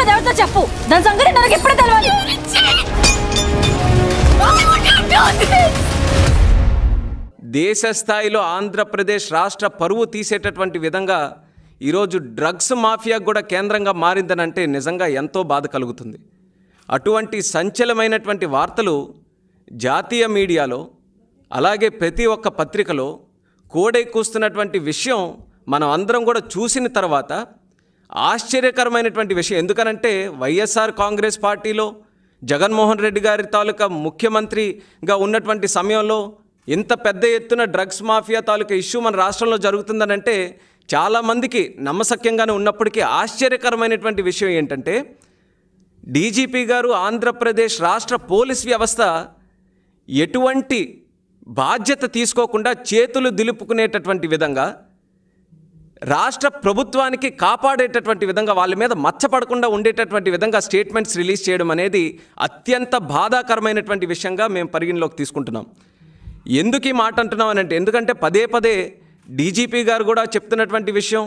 ఉన్నది ఎవరితో చెప్పు దాని సంగతి నాకు ఎప్పుడే తెలియదు దేశ స్థాయిలో ఆంధ్రప్రదేశ్ రాష్ట్ర పరువు తీసేటటువంటి విధంగా ఈరోజు డ్రగ్స్ మాఫియా కూడా కేంద్రంగా మారిందనంటే నిజంగా ఎంతో బాధ కలుగుతుంది అటువంటి సంచలమైనటువంటి వార్తలు జాతీయ మీడియాలో అలాగే ప్రతి ఒక్క పత్రికలో కోడై కూస్తున్నటువంటి విషయం మనం అందరం కూడా చూసిన తర్వాత ఆశ్చర్యకరమైనటువంటి విషయం ఎందుకనంటే వైఎస్ఆర్ కాంగ్రెస్ పార్టీలో జగన్మోహన్ రెడ్డి గారి తాలూకా ముఖ్యమంత్రిగా ఉన్నటువంటి సమయంలో ఇంత పెద్ద ఎత్తున డ్రగ్స్ మాఫియా తాలూకా ఇష్యూ మన రాష్ట్రంలో జరుగుతుందనంటే చాలామందికి నమ్మసక్యంగానే ఉన్నప్పటికీ ఆశ్చర్యకరమైనటువంటి విషయం ఏంటంటే డీజీపీ గారు ఆంధ్రప్రదేశ్ రాష్ట్ర పోలీస్ వ్యవస్థ ఎటువంటి బాధ్యత తీసుకోకుండా చేతులు దిలుపుకునేటటువంటి విధంగా రాష్ట్ర ప్రభుత్వానికి కాపాడేటటువంటి విధంగా వాళ్ళ మీద మచ్చపడకుండా ఉండేటటువంటి విధంగా స్టేట్మెంట్స్ రిలీజ్ చేయడం అనేది అత్యంత బాధాకరమైనటువంటి విషయంగా మేము పరిగణలోకి తీసుకుంటున్నాం ఎందుకు ఈ మాట అంటున్నాం అని అంటే ఎందుకంటే పదే పదే డీజీపీ గారు కూడా చెప్తున్నటువంటి విషయం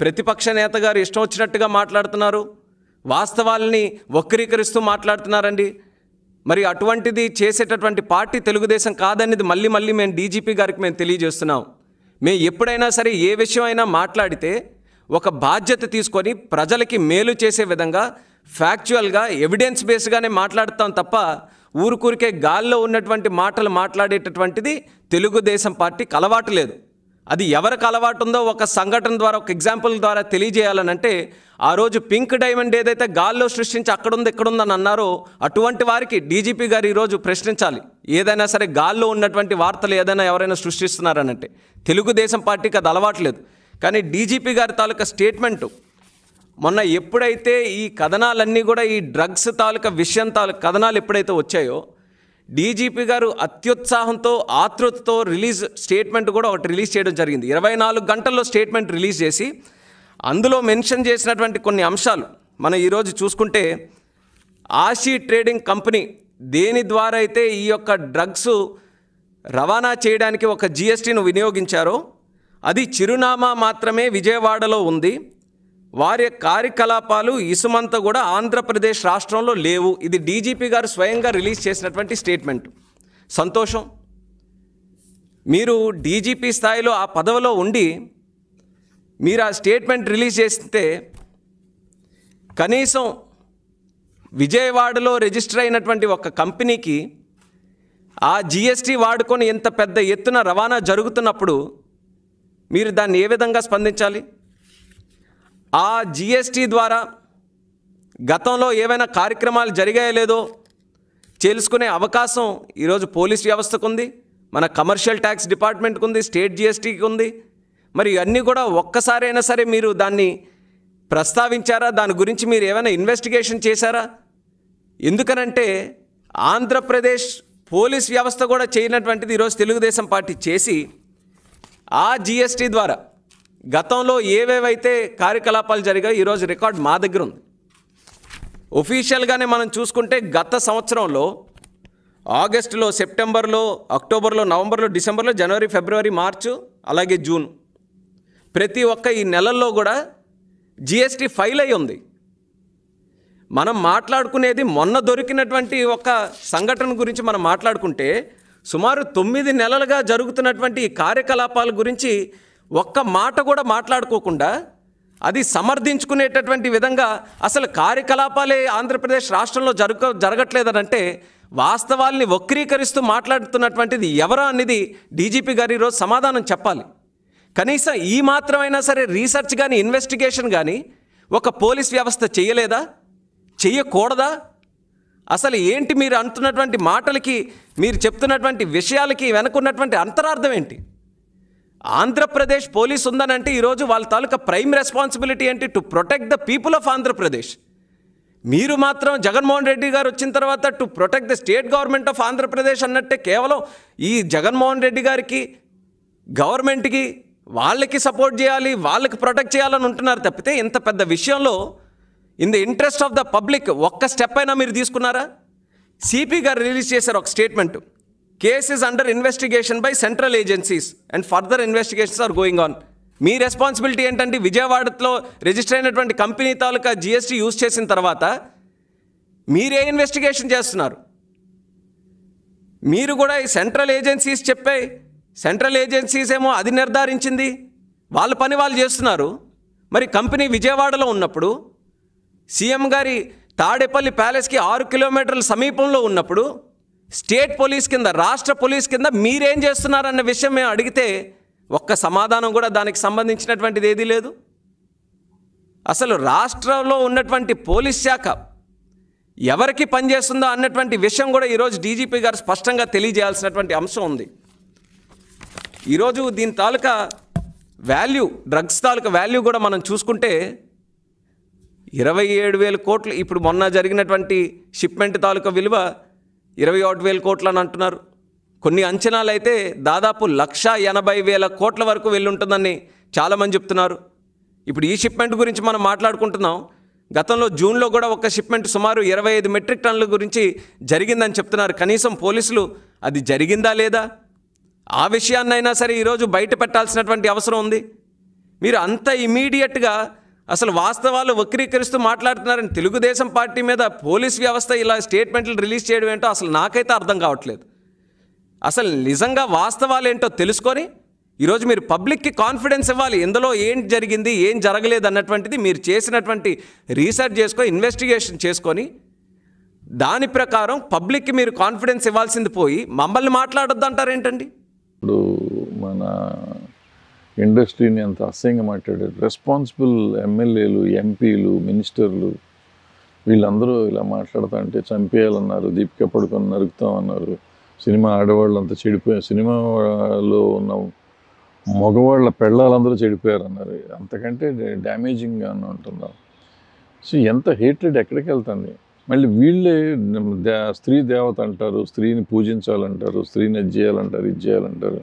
ప్రతిపక్ష నేత గారు ఇష్టం వచ్చినట్టుగా మాట్లాడుతున్నారు వాస్తవాలని వక్రీకరిస్తూ మాట్లాడుతున్నారండి మరి అటువంటిది చేసేటటువంటి పార్టీ తెలుగుదేశం కాదనేది మళ్ళీ మళ్ళీ మేము డీజీపీ గారికి మేము తెలియజేస్తున్నాం మేము ఎప్పుడైనా సరే ఏ విషయం అయినా మాట్లాడితే ఒక బాధ్యత తీసుకొని ప్రజలకి మేలు చేసే విధంగా ఫ్యాక్చువల్గా ఎవిడెన్స్ బేస్గానే మాట్లాడతాం తప్ప ఊరుకూరికే గాల్లో ఉన్నటువంటి మాటలు మాట్లాడేటటువంటిది తెలుగుదేశం పార్టీకి అలవాటు లేదు అది ఎవరికి అలవాటు ఉందో ఒక సంఘటన ద్వారా ఒక ఎగ్జాంపుల్ ద్వారా తెలియజేయాలనంటే ఆ రోజు పింక్ డైమండ్ ఏదైతే గాల్లో సృష్టించి అక్కడుంది ఎక్కడుందని అన్నారో అటువంటి వారికి డీజీపీ గారు ఈరోజు ప్రశ్నించాలి ఏదైనా సరే గాల్లో ఉన్నటువంటి వార్తలు ఏదైనా ఎవరైనా సృష్టిస్తున్నారనంటే తెలుగుదేశం పార్టీకి అది అలవాట్లేదు కానీ డీజీపీ గారి తాలూకా స్టేట్మెంటు మొన్న ఎప్పుడైతే ఈ కథనాలన్నీ కూడా ఈ డ్రగ్స్ తాలూకా విషయం తాలూ కథనాలు ఎప్పుడైతే వచ్చాయో డీజీపీ గారు అత్యుత్సాహంతో ఆతృతతో రిలీజ్ స్టేట్మెంట్ కూడా ఒకటి రిలీజ్ చేయడం జరిగింది ఇరవై నాలుగు గంటల్లో స్టేట్మెంట్ రిలీజ్ చేసి అందులో మెన్షన్ చేసినటువంటి కొన్ని అంశాలు మనం ఈరోజు చూసుకుంటే ఆసీ ట్రేడింగ్ కంపెనీ దేని ద్వారా అయితే ఈ యొక్క డ్రగ్స్ రవాణా చేయడానికి ఒక జిఎస్టీను వినియోగించారో అది చిరునామా మాత్రమే విజయవాడలో ఉంది వారి కార్యకలాపాలు ఇసుమంతా కూడా ఆంధ్రప్రదేశ్ రాష్ట్రంలో లేవు ఇది డీజీపీ గారు స్వయంగా రిలీజ్ చేసినటువంటి స్టేట్మెంట్ సంతోషం మీరు డీజీపీ స్థాయిలో ఆ పదవిలో ఉండి మీరు ఆ స్టేట్మెంట్ రిలీజ్ చేస్తే కనీసం విజయవాడలో రిజిస్టర్ అయినటువంటి ఒక కంపెనీకి ఆ జిఎస్టీ వాడుకొని ఇంత పెద్ద ఎత్తున రవాణా జరుగుతున్నప్పుడు మీరు దాన్ని ఏ విధంగా స్పందించాలి ఆ జిఎస్టీ ద్వారా గతంలో ఏవైనా కార్యక్రమాలు జరిగాయో లేదో తెలుసుకునే అవకాశం ఈరోజు పోలీస్ వ్యవస్థకు ఉంది మన కమర్షియల్ ట్యాక్స్ డిపార్ట్మెంట్కు ఉంది స్టేట్ జిఎస్టీకి ఉంది మరి ఇవన్నీ కూడా ఒక్కసారైనా సరే మీరు దాన్ని ప్రస్తావించారా దాని గురించి మీరు ఏమైనా ఇన్వెస్టిగేషన్ చేశారా ఎందుకనంటే ఆంధ్రప్రదేశ్ పోలీస్ వ్యవస్థ కూడా చేయనటువంటిది ఈరోజు తెలుగుదేశం పార్టీ చేసి ఆ జిఎస్టీ ద్వారా గతంలో ఏవేవైతే కార్యకలాపాలు జరిగాయో ఈరోజు రికార్డ్ మా దగ్గర ఉంది ఒఫీషియల్గానే మనం చూసుకుంటే గత సంవత్సరంలో ఆగస్టులో సెప్టెంబర్లో అక్టోబర్లో నవంబర్లో డిసెంబర్లో జనవరి ఫిబ్రవరి మార్చు అలాగే జూన్ ప్రతి ఒక్క ఈ నెలల్లో కూడా జిఎస్టీ ఫైల్ అయి ఉంది మనం మాట్లాడుకునేది మొన్న దొరికినటువంటి ఒక సంఘటన గురించి మనం మాట్లాడుకుంటే సుమారు తొమ్మిది నెలలుగా జరుగుతున్నటువంటి ఈ కార్యకలాపాల గురించి ఒక్క మాట కూడా మాట్లాడుకోకుండా అది సమర్థించుకునేటటువంటి విధంగా అసలు కార్యకలాపాలే ఆంధ్రప్రదేశ్ రాష్ట్రంలో జరుగు జరగట్లేదనంటే వాస్తవాల్ని వక్రీకరిస్తూ మాట్లాడుతున్నటువంటిది ఎవరా అనేది డీజీపీ గారు ఈరోజు సమాధానం చెప్పాలి కనీసం ఈ మాత్రమైనా సరే రీసెర్చ్ కానీ ఇన్వెస్టిగేషన్ కానీ ఒక పోలీస్ వ్యవస్థ చేయలేదా చెయ్యకూడదా అసలు ఏంటి మీరు అంటున్నటువంటి మాటలకి మీరు చెప్తున్నటువంటి విషయాలకి వెనుకున్నటువంటి అంతరార్థం ఏంటి ఆంధ్రప్రదేశ్ పోలీస్ ఉందనంటే ఈరోజు వాళ్ళ తాలూకా ప్రైమ్ రెస్పాన్సిబిలిటీ ఏంటి to protect the people of Andhra Pradesh మీరు మాత్రం జగన్మోహన్ రెడ్డి గారు వచ్చిన తర్వాత to protect the state government of Andhra Pradesh అన్నట్టే కేవలం ఈ జగన్మోహన్ రెడ్డి గారికి గవర్నమెంట్కి వాళ్ళకి సపోర్ట్ చేయాలి వాళ్ళకి ప్రొటెక్ట్ చేయాలని ఉంటున్నారు తప్పితే ఇంత పెద్ద విషయంలో in the interest of the public ఒక్క స్టెప్ అయినా మీరు తీసుకున్నారా సిపి గారు రిలీజ్ చేశారు ఒక statement case is under investigation by central agencies and further investigations are going on మీ రెస్పాన్సిబిలిటీ ఏంటంటే విజయవాడలో రిజిస్టర్ అయినటువంటి కంపెనీ తాలూకా జిఎస్టీ యూజ్ చేసిన తర్వాత మీరే ఇన్వెస్టిగేషన్ చేస్తున్నారు మీరు కూడా ఈ సెంట్రల్ ఏజెన్సీస్ చెప్పే సెంట్రల్ ఏజెన్సీస్ ఏమో అది నిర్ధారించింది వాళ్ళ పని వాళ్ళు చేస్తున్నారు మరి కంపెనీ విజయవాడలో ఉన్నప్పుడు సీఎం గారి తాడేపల్లి ప్యాలెస్కి ఆరు కిలోమీటర్ల సమీపంలో ఉన్నప్పుడు స్టేట్ పోలీస్ కింద రాష్ట్ర పోలీస్ కింద మీరేం చేస్తున్నారన్న విషయం మేము అడిగితే ఒక్క సమాధానం కూడా దానికి సంబంధించినటువంటిది ఏదీ లేదు అసలు రాష్ట్రంలో ఉన్నటువంటి పోలీస్ శాఖ ఎవరికి పనిచేస్తుందో అన్నటువంటి విషయం కూడా ఈరోజు డీజీపీ గారు స్పష్టంగా తెలియజేయాల్సినటువంటి అంశం ఉంది ఈరోజు దీని తాలూకా వాల్యూ డ్రగ్స్ తాలూకా వాల్యూ కూడా మనం చూసుకుంటే ఇరవై ఏడు వేల కోట్లు ఇప్పుడు మొన్న జరిగినటువంటి షిప్మెంట్ తాలూకా విలువ ఇరవై ఒకటి వేల కోట్లు అని అంటున్నారు కొన్ని అంచనాలు అయితే దాదాపు లక్ష ఎనభై వేల కోట్ల వరకు వెళ్ళుంటుందని చాలామంది చెప్తున్నారు ఇప్పుడు ఈ షిప్మెంట్ గురించి మనం మాట్లాడుకుంటున్నాం గతంలో జూన్లో కూడా ఒక షిప్మెంట్ సుమారు ఇరవై ఐదు మెట్రిక్ టన్నుల గురించి జరిగిందని చెప్తున్నారు కనీసం పోలీసులు అది జరిగిందా లేదా ఆ విషయాన్నైనా సరే ఈరోజు బయట పెట్టాల్సినటువంటి అవసరం ఉంది మీరు అంత ఇమీడియట్గా అసలు వాస్తవాలు వక్రీకరిస్తూ మాట్లాడుతున్నారని తెలుగుదేశం పార్టీ మీద పోలీస్ వ్యవస్థ ఇలా స్టేట్మెంట్లు రిలీజ్ చేయడం ఏంటో అసలు నాకైతే అర్థం కావట్లేదు అసలు నిజంగా వాస్తవాలు ఏంటో తెలుసుకొని ఈరోజు మీరు పబ్లిక్కి కాన్ఫిడెన్స్ ఇవ్వాలి ఎందులో ఏం జరిగింది ఏం జరగలేదు అన్నటువంటిది మీరు చేసినటువంటి రీసెర్చ్ చేసుకొని ఇన్వెస్టిగేషన్ చేసుకొని దాని ప్రకారం పబ్లిక్కి మీరు కాన్ఫిడెన్స్ ఇవ్వాల్సింది పోయి మమ్మల్ని మాట్లాడొద్దు అంటారేంటండి ఇప్పుడు మన ఇండస్ట్రీని అంత అసహ్యంగా మాట్లాడారు రెస్పాన్సిబుల్ ఎమ్మెల్యేలు ఎంపీలు మినిస్టర్లు వీళ్ళందరూ ఇలా మాట్లాడతా అంటే చంపేయాలన్నారు దీపిక పడుకొని నరుకుతామన్నారు అన్నారు సినిమా ఆడవాళ్ళు అంతా చెడిపోయారు సినిమాలో ఉన్న మగవాళ్ళ పెళ్ళాలందరూ చెడిపోయారు అన్నారు అంతకంటే డ్యామేజింగ్గా ఉంటున్నారు సో ఎంత హేట్రెడ్ ఎక్కడికి వెళ్తుంది మళ్ళీ వీళ్ళే స్త్రీ దేవత అంటారు స్త్రీని పూజించాలంటారు స్త్రీని ఇది చేయాలంటారు ఇది చేయాలంటారు